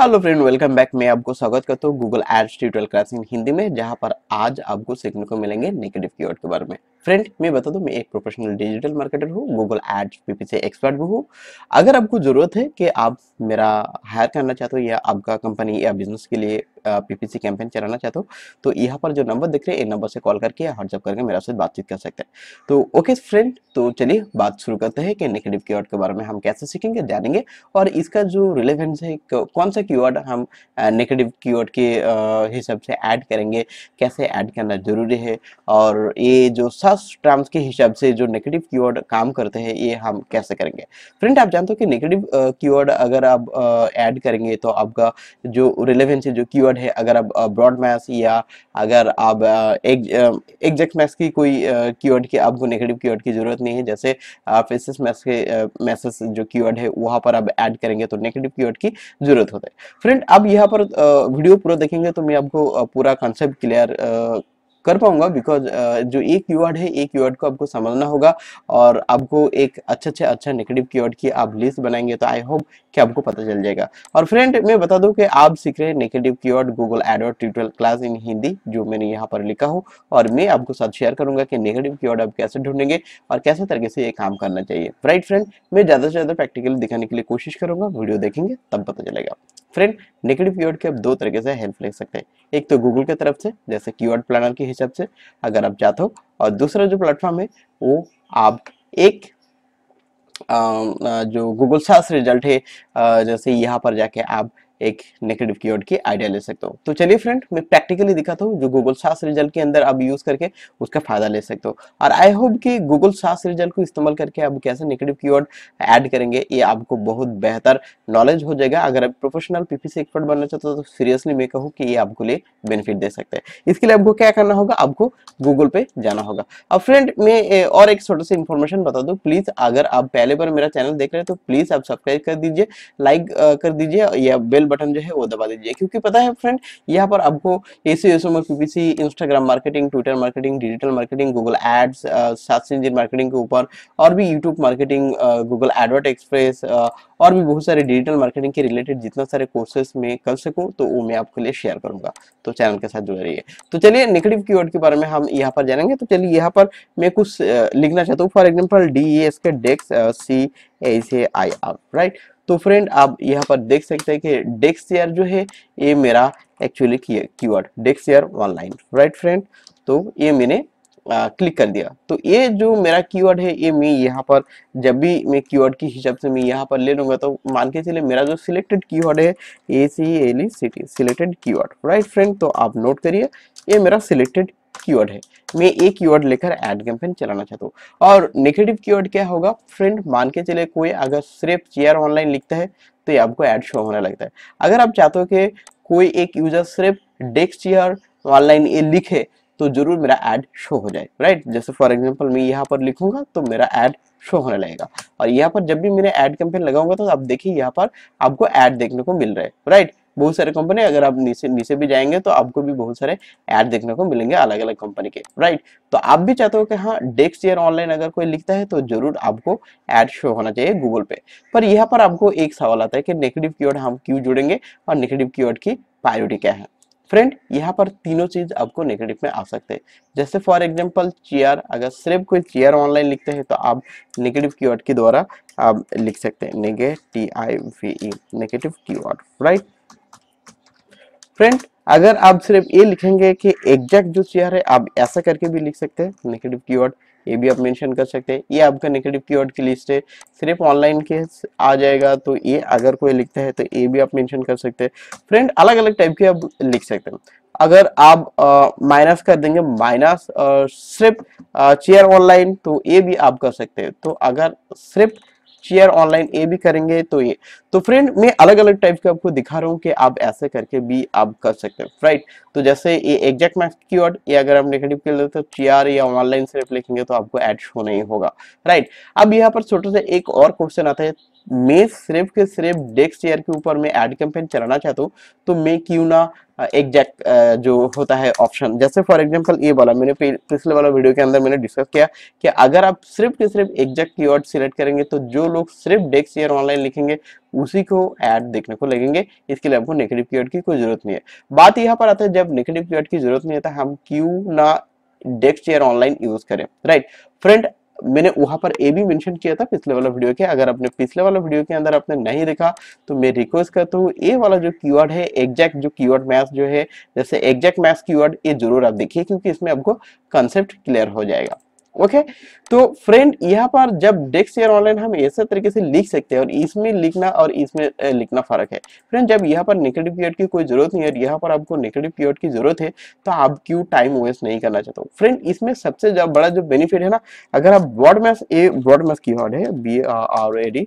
hello friend welcome back मैं आपको स्वागत करता हूँ Google ads tutorial class in Hindi में जहाँ पर आज आपको सीखने को मिलेंगे नेगेटिव कीवर्ड के बारे में फ्रेंड मैं बता दूं मैं एक प्रोफेशनल डिजिटल मार्केटर हूँ गूगल एड्स पीपी से एक्सपर्ट भी हूँ अगर आपको ज़रूरत है कि आप मेरा हायर करना चाहते हो या आपका कंपनी या बिजनेस के लिए पीपीसी कैंपेन चलाना चाहते हो तो यहाँ पर जो नंबर दिख रहे हैं इन नंबर से कॉल करके या व्हाट्सअप करके मेरा से बातचीत कर सकते हैं तो ओके फ्रेंड तो चलिए बात शुरू करते हैं कि नेगेटिव कीवर्ड के बारे में हम कैसे सीखेंगे जानेंगे और इसका जो रिलेवेंस है कौन सा कीवर्ड हम नेगेटिव कीवर्ड के हिसाब से ऐड करेंगे कैसे ऐड करना ज़रूरी है और ये जो सर्च टर्म्स के हिसाब से जो नेगेटिव कीवर्ड काम करते हैं ये हम कैसे करेंगे फ्रेंड आप जानते हो कि नेगेटिव कीवर्ड अगर आप ऐड करेंगे तो आपका जो रिलेवेंसी जो कीवर्ड है अगर आप ब्रॉड मैथ्स या अगर आप एग्जैक्ट मैथ्स की कोई कीवर्ड की आपको नेगेटिव कीवर्ड की ज़रूरत नहीं है जैसे आप फेसिस मैथ्स के मैसेज जो कीवर्ड है वहाँ पर आप ऐड करेंगे तो नेगेटिव कीवर्ड की ज़रूरत होता है फ्रेंड आप यहाँ पर वीडियो पूरा देखेंगे तो मैं आपको पूरा कॉन्सेप्ट क्लियर कर पाऊंगा बिकॉज जो एक कीवर्ड है एक कीवर्ड को आपको समझना होगा और आपको एक अच्छा अच्छा अच्छा नेगेटिव कीवर्ड की आप लिस्ट बनाएंगे तो आई होप कि आपको पता चल जाएगा और फ्रेंड मैं बता दूं कि आप सीख रहे हैं negative keyword Google AdWords tutorial class in Hindi जो मैंने यहाँ पर लिखा हूँ और मैं आपको साथ शेयर करूंगा कि नेगेटिव की आप कैसे ढूंढेंगे और कैसे तरीके से ये काम करना चाहिए राइट फ्रेंड मैं ज़्यादा से ज़्यादा प्रैक्टिकली दिखाने के लिए कोशिश करूंगा वीडियो देखेंगे तब पता चलेगा फ्रेंड नेगेटिव कीवर्ड के आप दो तरीके से हेल्प ले सकते हैं एक तो गूगल की तरफ से जैसे कीवर्ड प्लानर की हिसाब से अगर आप जाते हो और दूसरा जो प्लेटफॉर्म है वो आप एक आ, जो गूगल सर्च रिजल्ट है जैसे यहाँ पर जाके आप एक नेगेटिव कीवर्ड की आइडिया ले सकता हूँ तो चलिए फ्रेंड मैं प्रैक्टिकली दिखाता हूँ जो गूगल सास रिजल्ट के अंदर आप यूज करके उसका फायदा ले सकते हो और आई होप कि गूगल सास रिजल्ट को इस्तेमाल करके आप कैसे नेगेटिव कीवर्ड ऐड करेंगे ये आपको बहुत बेहतर नॉलेज हो जाएगा अगर आप प्रोफेशनल पीपीसी एक्सपर्ट बनना चाहते हो तो सीरियसली मैं कहूँ कि ये आपको लिए बेनिफिट दे सकते हैं इसके लिए आपको क्या करना होगा आपको गूगल पे जाना होगा अब फ्रेंड मैं और एक छोटा सा इन्फॉर्मेशन बता दूँ प्लीज अगर आप पहले बार मेरा चैनल देख रहे हैं तो प्लीज आप सब्सक्राइब कर दीजिए लाइक कर दीजिए या बेल बटन जो है वो दबा दीजिए क्योंकि पता है फ्रेंड यहाँ पर आपको ऐसे ऐसे में PPC Instagram marketing Twitter marketing digital marketing Google ads सात इंजिन मार्केटिंग के ऊपर और भी YouTube marketing Google AdWords express और भी बहुत सारे डिजिटल मार्केटिंग के रिलेटेड जितना सारे कोर्सेस में कर सकूँ तो वो मैं आपके लिए शेयर करूंगा तो चैनल के साथ जुड़े रहिए तो चलिए नेगेटिव की के बारे में हम यहाँ पर जानेंगे तो चलिए यहाँ पर मैं कुछ लिखना चाहता हूँ for example D S K डेक्स C A I R right तो फ्रेंड आप यहाँ पर देख सकते हैं कि डेक्स शेयर जो है ये मेरा एक्चुअली कीवर्ड डेक्स शेयर ऑनलाइन राइट फ्रेंड तो ये मैंने आ, क्लिक कर दिया तो ये जो मेरा कीवर्ड है ये मैं यहाँ पर जब भी मैं कीवर्ड की हिसाब से मैं यहाँ पर ले लूँगा तो मान के चले मेरा जो सिलेक्टेड कीवर्ड है A C L E city selected keyword right friend तो आप नोट करिए ये मेरा सिलेक्टेड कीवर्ड है मैं एक कीवर्ड लेकर एड कैंपेन चलाना चाहता हूँ और नेगेटिव कीवर्ड क्या होगा फ्रेंड मान के चले कोई अगर सिर्फ चेयर ऑनलाइन लिखता है तो ये आपको एड शो होने लगता है अगर आप चाहते हो कि कोई एक यूजर सिर्फ डेस्क चेयर ऑनलाइन ये लिखे तो जरूर मेरा एड शो हो जाए राइट जैसे फॉर एग्जाम्पल मैं यहाँ पर लिखूंगा तो मेरा एड शो होने लगेगा और यहाँ पर जब भी मेरे एड कैंपेन लगाऊंगा तो आप देखिए यहाँ पर आपको एड देखने को मिल रहा है राइट बहुत सारे कंपनी अगर आप नीचे नीचे भी जाएंगे तो आपको भी बहुत सारे ऐड देखने को मिलेंगे अलग अलग कंपनी के राइट तो आप भी चाहते हो कि हाँ डेस्क चेयर ऑनलाइन अगर कोई लिखता है तो जरूर आपको ऐड शो होना चाहिए गूगल पे पर यहाँ पर आपको एक सवाल आता है कि नेगेटिव की हम क्यों जुड़ेंगे और नेगेटिव की की प्रायोरिटी क्या है फ्रेंड यहाँ पर तीनों चीज आपको नेगेटिव में आ सकते हैं जैसे फॉर एग्जांपल चेयर अगर सिर्फ कोई चेयर ऑनलाइन लिखते हैं तो आप नेगेटिव कीवर्ड के द्वारा आप लिख सकते हैं negative I V E negative keyword right friend अगर आप सिर्फ ये लिखेंगे कि एग्जैक्ट जो चेयर है आप ऐसा करके भी लिख सकते हैं नेगेटिव कीवर्ड ये भी आप मेंशन कर सकते हैं ये आपका नेगेटिव कीवर्ड की लिस्ट है सिर्फ ऑनलाइन के आ जाएगा तो ये अगर कोई लिखता है तो ये भी आप मेंशन कर सकते हैं फ्रेंड अलग अलग टाइप के आप लिख सकते हैं अगर आप माइनस कर देंगे माइनस सिर्फ चेयर ऑनलाइन तो ये भी आप कर सकते हैं तो अगर सिर्फ शेयर ऑनलाइन ए भी करेंगे तो ये तो फ्रेंड मैं अलग अलग टाइप के आपको दिखा रहा हूँ कि आप ऐसे करके भी आप कर सकते हैं राइट तो जैसे ये एग्जैक्ट मैक्स की वर्ड ये अगर आप नेगेटिव के लेते तो चेयर या ऑनलाइन सिर्फ लिखेंगे तो आपको एड शो नहीं होगा राइट अब यहाँ पर छोटा सा एक और क्वेश्चन आता है मैं सिर्फ के सिर्फ डेस्क चेयर के ऊपर मैं एड कैंपेन चलाना चाहता हूँ तो मैं क्यों ना एग्जैक्ट जो होता है ऑप्शन जैसे फॉर एग्जांपल ये वाला मैंने पिछले वाला वीडियो के अंदर मैंने डिस्कस किया कि अगर आप सिर्फ के सिर्फ एग्जैक्ट कीवर्ड सिलेक्ट करेंगे तो जो लोग सिर्फ डेस्क चेयर ऑनलाइन लिखेंगे उसी को ऐड देखने को लगेंगे इसके लिए आपको नेगेटिव की की कोई जरूरत नहीं है बात यहाँ पर आता है जब नेगेटिव की की जरूरत नहीं है तो हम क्यों ना डेस्क चेयर ऑनलाइन यूज करें राइट फ्रेंड मैंने वहां पर ए भी मेंशन किया था पिछले वाला वीडियो के अगर आपने पिछले वाला वीडियो के अंदर आपने नहीं देखा तो मैं रिक्वेस्ट करता हूँ ए वाला जो कीवर्ड है एग्जैक्ट जो कीवर्ड मैथ जो है जैसे एग्जैक्ट मैथ कीवर्ड ये जरूर आप देखिए क्योंकि इसमें आपको कंसेप्ट क्लियर हो जाएगा ओके तो फ्रेंड यहाँ पर जब डेस्क या ऑनलाइन हम ऐसे तरीके से लिख सकते हैं और इसमें लिखना और इसमें लिखना फर्क है फ्रेंड जब यहाँ पर नेगेटिव पीरियड की कोई जरूरत नहीं है और यहाँ पर आपको नेगेटिव पीरियड की जरूरत है तो आप क्यों टाइम वेस्ट नहीं करना चाहते हूँ फ्रेंड इसमें सबसे बड़ा जो बेनिफिट है ना अगर आप broad match a broad match keyword है B R A D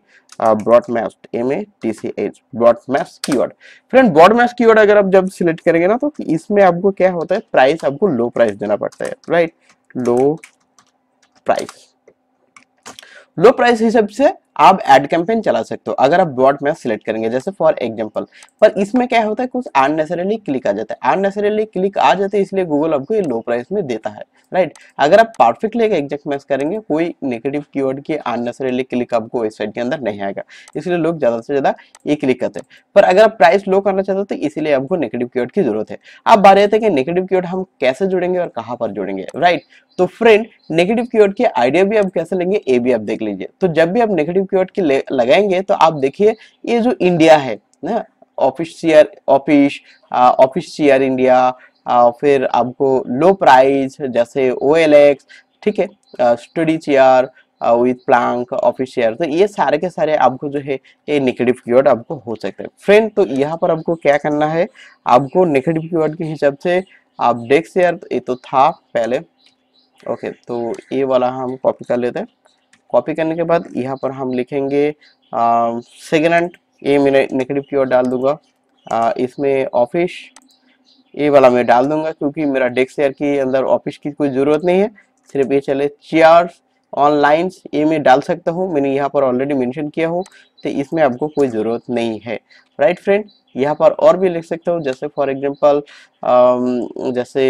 broad match M A T C H broad match keyword friend broad match keyword अगर आप जब सिलेक्ट करेंगे ना तो इसमें आपको क्या होता है प्राइस आपको लो प्राइस देना पड़ता है right low price low price हिसाब से आप एड कैंपेन चला सकते हो अगर आप ब्रॉड में सिलेक्ट करेंगे जैसे फॉर एग्जांपल पर इसमें क्या होता है कुछ अननेसरली क्लिक आ जाता है अननेसरली क्लिक आ जाते हैं इसलिए गूगल आपको ये लो प्राइस में देता है राइट अगर आप परफेक्टली एक एग्जैक्ट मैच करेंगे कोई नेगेटिव कीवर्ड की अननेसरली क्लिक आपको वेबसाइट के अंदर नहीं आएगा इसलिए लोग ज़्यादा से ज़्यादा ये क्लिक करते हैं पर अगर आप प्राइस लो करना चाहते हो तो इसलिए आपको नेगेटिव कीवर्ड की जरूरत है आप बारे थे कि नेगेटिव कीवर्ड हम कैसे जुड़ेंगे और कहाँ पर जुड़ेंगे राइट तो फ्रेंड नेगेटिव कीवर्ड के आइडिया भी आप कैसे लेंगे ये भी आप देख लीजिए तो जब भी आप नेगेटिव कीवर्ड के लगाएंगे तो आप देखिए ये जो इंडिया है ना ऑफिस ऑफिस ऑफिस इंडिया आ, फिर आपको लो प्राइस जैसे ओ ठीक है study chair with plank office chair तो ये सारे के सारे आपको जो है ये निगेटिव कीवर्ड आपको हो सकते हैं फ्रेंड तो यहाँ पर आपको क्या करना है आपको नेगेटिव कीवर्ड के हिसाब से आप डेस्क चेयर ये तो था पहले ओके तो ये वाला हम कॉपी कर लेते हैं कॉपी करने के बाद यहाँ पर हम लिखेंगे सेकेंड हैंड ये मैंने नेगेटिव की ओर डाल दूंगा आ, इसमें ऑफिस ये वाला मैं डाल दूंगा क्योंकि मेरा डेस्क एयर के अंदर ऑफिस की कोई ज़रूरत नहीं है सिर्फ ये चले चेयर ऑनलाइन ये मैं डाल सकता हूँ मैंने यहाँ पर ऑलरेडी मेंशन किया हूँ तो इसमें आपको कोई ज़रूरत नहीं है राइट फ्रेंड यहाँ पर और भी लिख सकते हो जैसे फॉर एग्जाम्पल um, जैसे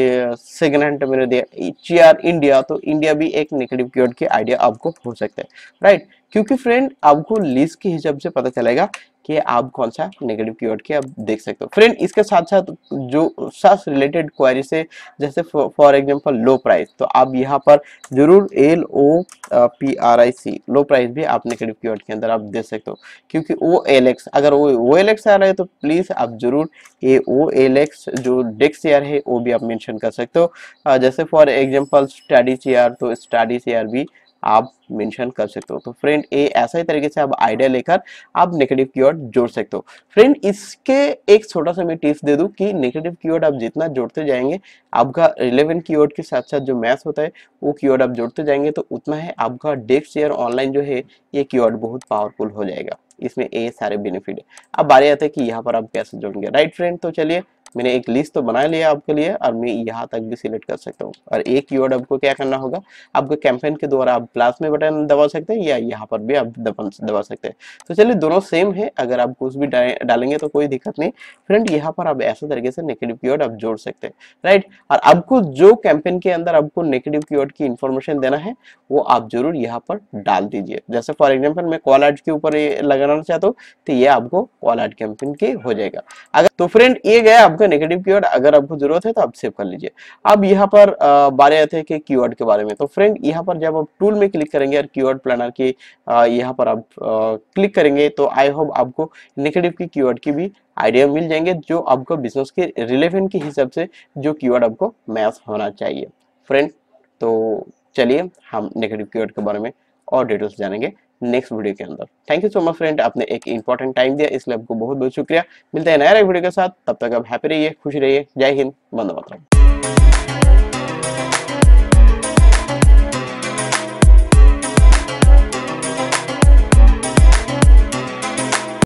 सेकेंड हैंड तो मैंने दिया जी e इंडिया तो इंडिया भी एक नेगेटिव की आइडिया आपको हो सकता है राइट क्योंकि फ्रेंड आपको लिस्ट के हिसाब से पता चलेगा कि आप कौन सा नेगेटिव कीवर्ड के आप देख सकते हो फ्रेंड इसके साथ साथ जो सास रिलेटेड क्वारी से जैसे फॉर एग्जांपल लो प्राइस तो आप यहाँ पर जरूर L O P R I C low price भी आप नेगेटिव कीवर्ड के अंदर आप देख सकते हो क्योंकि ओ एल एक्स अगर वो ओ एल एक्स आ रहा है तो प्लीज़ आप जरूर ए ओ एल एक्स जो डेक्स चेयर है वो भी आप मैंशन कर सकते हो जैसे फॉर एग्जाम्पल स्टडी चेयर तो स्टडी चेयर भी आप मेंशन कर सकते हो तो फ्रेंड ए ऐसा ही तरीके से आप आइडिया लेकर आप नेगेटिव कीवर्ड जोड़ सकते हो फ्रेंड इसके एक छोटा सा मैं टिप्स दे दूं कि नेगेटिव कीवर्ड आप जितना जोड़ते जाएंगे आपका रिलेवेंट कीवर्ड के साथ साथ जो मैथ होता है वो कीवर्ड आप जोड़ते जाएंगे तो उतना है आपका डेप शेयर ऑनलाइन जो है ये कीवर्ड बहुत पावरफुल हो जाएगा इसमें ए सारे बेनिफिट है अब बारे आते हैं कि यहाँ पर आप कैसे जोड़ेंगे राइट फ्रेंड तो चलिए मैंने एक लिस्ट तो बना लिया आपके लिए और मैं यहाँ तक भी सिलेक्ट कर सकता हूँ और एक कीवर्ड आपको क्या करना होगा आपको कैंपेन के द्वारा आप प्लास में बटन दबा सकते हैं या यहाँ पर भी आप दबा सकते हैं तो चलिए दोनों सेम है अगर आप कुछ भी डालेंगे तो कोई दिक्कत नहीं फ्रेंड यहाँ पर आप ऐसे तरीके से नेगेटिव की आप जोड़ सकते हैं राइट और आपको जो कैंपेन के अंदर आपको नेगेटिव की की इन्फॉर्मेशन देना है वो आप जरूर यहाँ पर डाल दीजिए जैसे फॉर एग्जाम्पल मैं कॉल आर्ट के ऊपर लगाना चाहता हूँ तो ये आपको कॉल आर्ट कैंपेन के हो जाएगा अगर तो फ्रेंड ये गया आपका का नेगेटिव कीवर्ड अगर आपको जरूरत है तो आप सेव कर लीजिए अब यहाँ पर बारे आते हैं कि कीवर्ड के बारे में तो फ्रेंड यहाँ पर जब आप टूल में क्लिक करेंगे और कीवर्ड प्लानर की यहाँ पर आप क्लिक करेंगे तो आई होप आपको नेगेटिव की कीवर्ड की भी आइडिया मिल जाएंगे जो आपको बिजनेस के रिलेवेंट के हिसाब से जो कीवर्ड आपको मैथ होना चाहिए फ्रेंड तो चलिए हम नेगेटिव कीवर्ड के बारे में और डिटेल्स जानेंगे नेक्स्ट वीडियो के अंदर thank you so much friend आपने एक इंपॉर्टेंट टाइम दिया इसलिए आपको बहुत बहुत शुक्रिया मिलते हैं नया वीडियो के साथ तब तक आप हैप्पी रहिए खुश रहिए जय हिंद बंदे मातरम